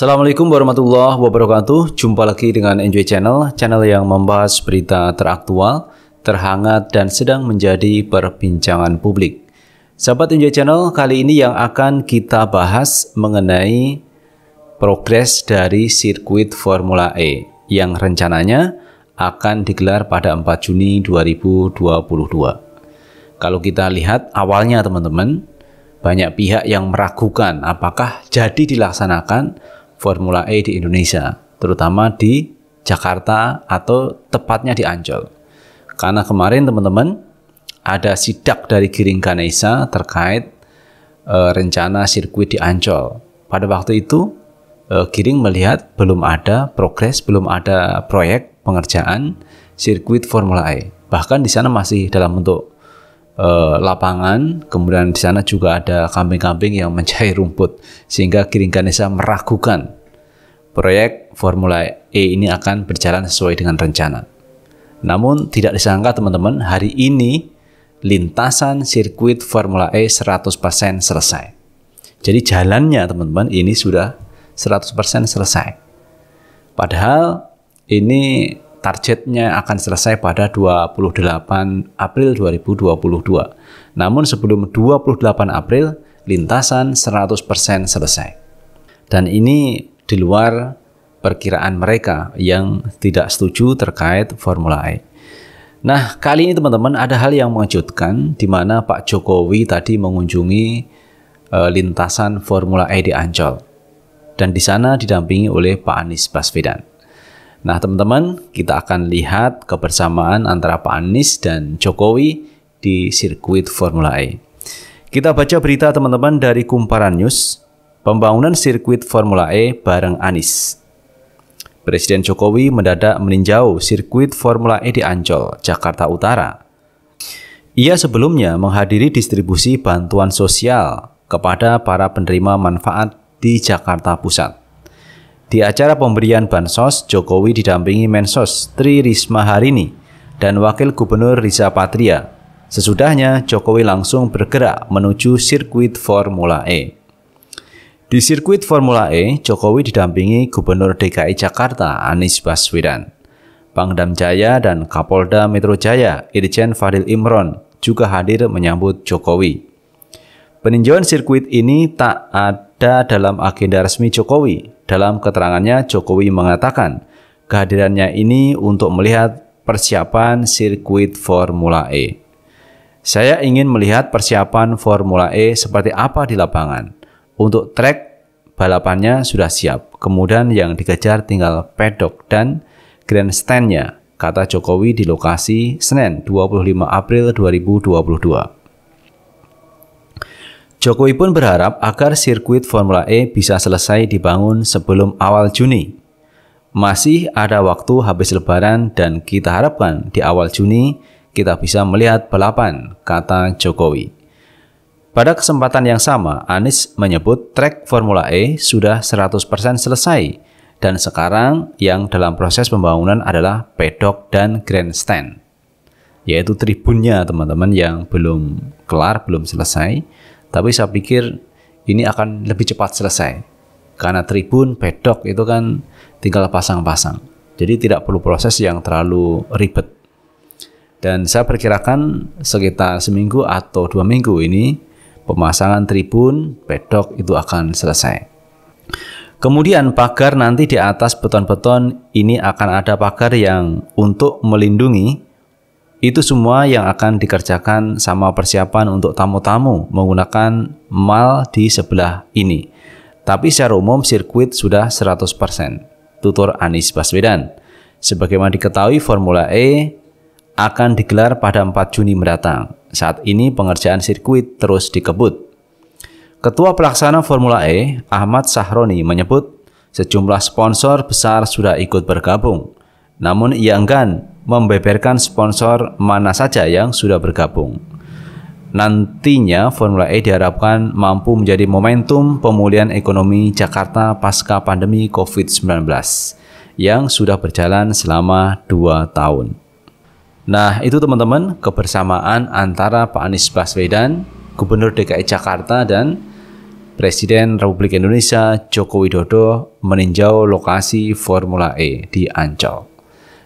Assalamualaikum warahmatullahi wabarakatuh. Jumpa lagi dengan Enjoy Channel, channel yang membahas berita teraktual, terhangat, dan sedang menjadi perbincangan publik. Sahabat Enjoy Channel, kali ini yang akan kita bahas mengenai progres dari sirkuit Formula E yang rencananya akan digelar pada 4 Juni 2022. Kalau kita lihat awalnya teman-teman, banyak pihak yang meragukan apakah jadi dilaksanakan Formula E di Indonesia, terutama di Jakarta atau tepatnya di Ancol. Karena kemarin teman-teman ada sidak dari Giring Ganesha terkait e, rencana sirkuit di Ancol. Pada waktu itu e, Giring melihat belum ada progres, belum ada proyek pengerjaan sirkuit Formula E. Bahkan di sana masih dalam bentuk Eh, lapangan, kemudian di sana juga ada kambing-kambing yang mencari rumput sehingga Giring Ganesha meragukan proyek Formula E ini akan berjalan sesuai dengan rencana. Namun tidak disangka teman-teman, hari ini lintasan sirkuit Formula E 100% selesai. Jadi jalannya teman-teman ini sudah 100% selesai. Padahal ini targetnya akan selesai pada 28 April 2022. Namun sebelum 28 April, lintasan 100% selesai. Dan ini di luar perkiraan mereka yang tidak setuju terkait Formula E. Nah, kali ini teman-teman ada hal yang mengejutkan di mana Pak Jokowi tadi mengunjungi e, lintasan Formula E di Ancol. Dan di sana didampingi oleh Pak Anies Baswedan. Nah, teman-teman, kita akan lihat kebersamaan antara Pak Anies dan Jokowi di sirkuit Formula E. Kita baca berita teman-teman dari Kumparan News, pembangunan sirkuit Formula E bareng Anies. Presiden Jokowi mendadak meninjau sirkuit Formula E di Ancol, Jakarta Utara. Ia sebelumnya menghadiri distribusi bantuan sosial kepada para penerima manfaat di Jakarta Pusat. Di acara pemberian bansos, Jokowi didampingi Mensos Tri Risma Harini dan Wakil Gubernur Riza Patria. Sesudahnya, Jokowi langsung bergerak menuju sirkuit Formula E. Di sirkuit Formula E, Jokowi didampingi Gubernur DKI Jakarta Anies Baswedan. Pangdam Jaya dan Kapolda Metro Jaya Irjen Fadil Imron juga hadir menyambut Jokowi. Peninjauan sirkuit ini tak ada dalam agenda resmi Jokowi, dalam keterangannya, Jokowi mengatakan kehadirannya ini untuk melihat persiapan sirkuit Formula E. Saya ingin melihat persiapan Formula E seperti apa di lapangan. Untuk trek, balapannya sudah siap. Kemudian yang dikejar tinggal pedok dan grandstandnya, kata Jokowi di lokasi Senen 25 April 2022. Jokowi pun berharap agar sirkuit Formula E bisa selesai dibangun sebelum awal Juni. Masih ada waktu habis lebaran dan kita harapkan di awal Juni kita bisa melihat balapan, kata Jokowi. Pada kesempatan yang sama, Anies menyebut trek Formula E sudah 100% selesai dan sekarang yang dalam proses pembangunan adalah pedok dan grandstand. Yaitu tribunnya teman-teman yang belum kelar, belum selesai tapi saya pikir ini akan lebih cepat selesai. Karena tribun, bedok itu kan tinggal pasang-pasang. Jadi tidak perlu proses yang terlalu ribet. Dan saya perkirakan sekitar seminggu atau dua minggu ini pemasangan tribun, bedok itu akan selesai. Kemudian pagar nanti di atas beton-beton ini akan ada pagar yang untuk melindungi itu semua yang akan dikerjakan sama persiapan untuk tamu-tamu menggunakan mal di sebelah ini. Tapi secara umum sirkuit sudah 100%. Tutur Anies Baswedan. Sebagaimana diketahui Formula E akan digelar pada 4 Juni mendatang. Saat ini pengerjaan sirkuit terus dikebut. Ketua Pelaksana Formula E, Ahmad Sahroni menyebut sejumlah sponsor besar sudah ikut bergabung. Namun ia enggan membeberkan sponsor mana saja yang sudah bergabung. Nantinya Formula E diharapkan mampu menjadi momentum pemulihan ekonomi Jakarta pasca pandemi COVID-19 yang sudah berjalan selama 2 tahun. Nah itu teman-teman kebersamaan antara Pak Anies Baswedan, Gubernur DKI Jakarta dan Presiden Republik Indonesia Joko Widodo meninjau lokasi Formula E di Ancol.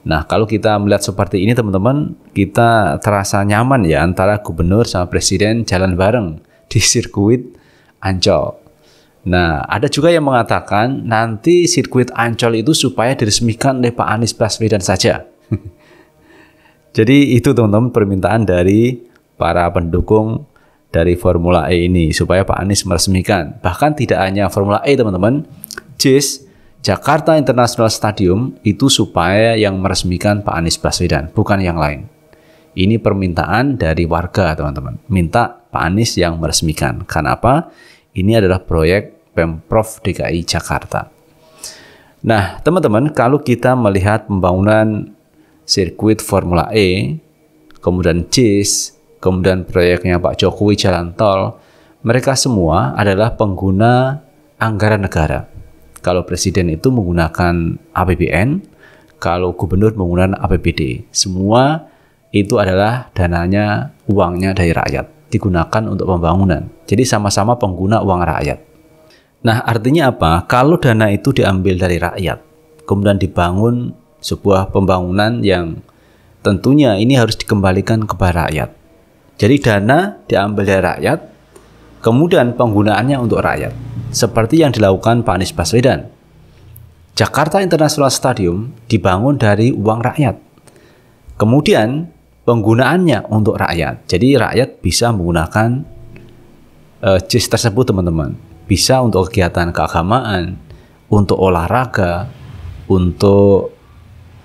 Nah, kalau kita melihat seperti ini teman-teman, kita terasa nyaman ya antara gubernur sama presiden jalan bareng di sirkuit Ancol. Nah, ada juga yang mengatakan nanti sirkuit Ancol itu supaya diresmikan oleh Pak Anies Baswedan saja. Jadi itu teman-teman permintaan dari para pendukung dari Formula E ini supaya Pak Anies meresmikan. Bahkan tidak hanya Formula E teman-teman, JIS Jakarta International Stadium itu supaya yang meresmikan Pak Anies Baswedan, bukan yang lain. Ini permintaan dari warga, teman-teman. Minta Pak Anies yang meresmikan. Karena apa? Ini adalah proyek Pemprov DKI Jakarta. Nah, teman-teman, kalau kita melihat pembangunan sirkuit Formula E, kemudian JIS, e kemudian proyeknya Pak Jokowi Jalan Tol, mereka semua adalah pengguna anggaran negara kalau presiden itu menggunakan APBN, kalau gubernur menggunakan APBD. Semua itu adalah dananya, uangnya dari rakyat, digunakan untuk pembangunan. Jadi sama-sama pengguna uang rakyat. Nah, artinya apa? Kalau dana itu diambil dari rakyat, kemudian dibangun sebuah pembangunan yang tentunya ini harus dikembalikan kepada rakyat. Jadi dana diambil dari rakyat, kemudian penggunaannya untuk rakyat, seperti yang dilakukan Pak Anies Baswedan. Jakarta International Stadium dibangun dari uang rakyat. Kemudian penggunaannya untuk rakyat. Jadi rakyat bisa menggunakan uh, tersebut teman-teman. Bisa untuk kegiatan keagamaan, untuk olahraga, untuk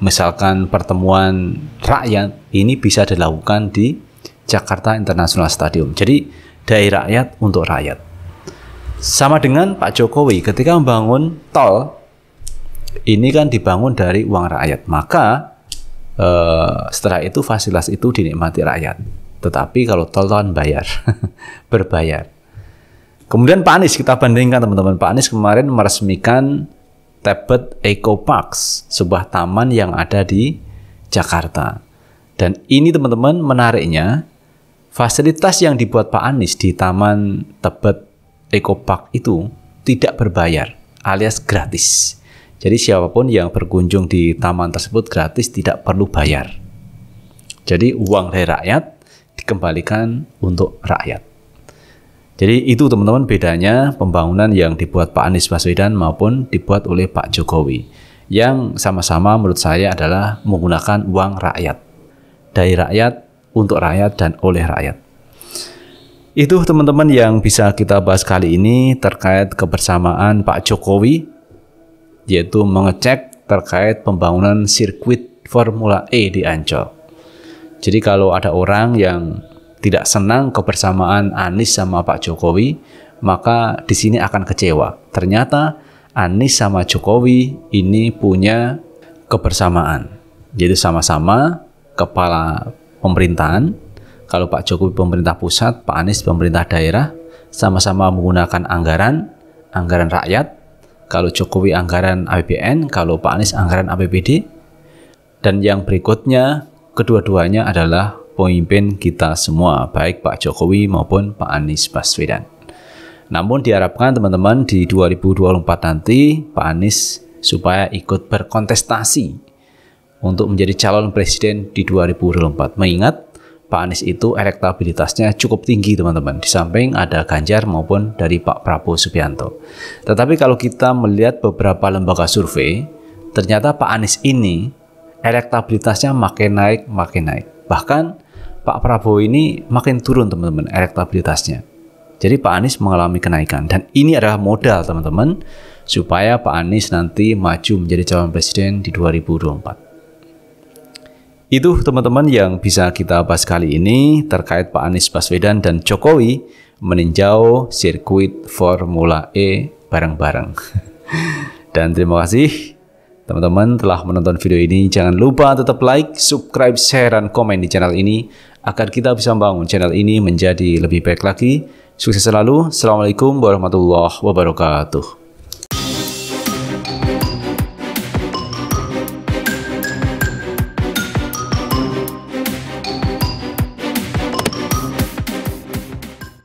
misalkan pertemuan rakyat ini bisa dilakukan di Jakarta International Stadium. Jadi dari rakyat untuk rakyat. Sama dengan Pak Jokowi ketika membangun tol ini kan dibangun dari uang rakyat. Maka eh, setelah itu fasilitas itu dinikmati rakyat. Tetapi kalau tol kan bayar, berbayar. Kemudian Pak Anies kita bandingkan teman-teman. Pak Anies kemarin meresmikan Tebet Eco Parks, sebuah taman yang ada di Jakarta. Dan ini teman-teman menariknya, Fasilitas yang dibuat Pak Anies di Taman Tebet Eco Park itu tidak berbayar alias gratis. Jadi siapapun yang berkunjung di taman tersebut gratis tidak perlu bayar. Jadi uang dari rakyat dikembalikan untuk rakyat. Jadi itu teman-teman bedanya pembangunan yang dibuat Pak Anies Baswedan maupun dibuat oleh Pak Jokowi yang sama-sama menurut saya adalah menggunakan uang rakyat. Dari rakyat untuk rakyat dan oleh rakyat. Itu teman-teman yang bisa kita bahas kali ini terkait kebersamaan Pak Jokowi yaitu mengecek terkait pembangunan sirkuit Formula E di Ancol. Jadi kalau ada orang yang tidak senang kebersamaan Anies sama Pak Jokowi, maka di sini akan kecewa. Ternyata Anies sama Jokowi ini punya kebersamaan. Jadi sama-sama kepala pemerintahan. Kalau Pak Jokowi pemerintah pusat, Pak Anies pemerintah daerah, sama-sama menggunakan anggaran, anggaran rakyat. Kalau Jokowi anggaran APBN, kalau Pak Anies anggaran APBD. Dan yang berikutnya, kedua-duanya adalah pemimpin kita semua, baik Pak Jokowi maupun Pak Anies Baswedan. Namun diharapkan teman-teman di 2024 nanti Pak Anies supaya ikut berkontestasi untuk menjadi calon presiden di 2024. Mengingat Pak Anies itu elektabilitasnya cukup tinggi teman-teman. Di samping ada Ganjar maupun dari Pak Prabowo Subianto. Tetapi kalau kita melihat beberapa lembaga survei, ternyata Pak Anies ini elektabilitasnya makin naik, makin naik. Bahkan Pak Prabowo ini makin turun teman-teman elektabilitasnya. Jadi Pak Anies mengalami kenaikan dan ini adalah modal teman-teman supaya Pak Anies nanti maju menjadi calon presiden di 2024. Itu teman-teman yang bisa kita bahas kali ini terkait Pak Anies Baswedan dan Jokowi meninjau sirkuit Formula E bareng-bareng. Dan terima kasih teman-teman telah menonton video ini. Jangan lupa tetap like, subscribe, share, dan komen di channel ini agar kita bisa membangun channel ini menjadi lebih baik lagi. Sukses selalu. Assalamualaikum warahmatullahi wabarakatuh.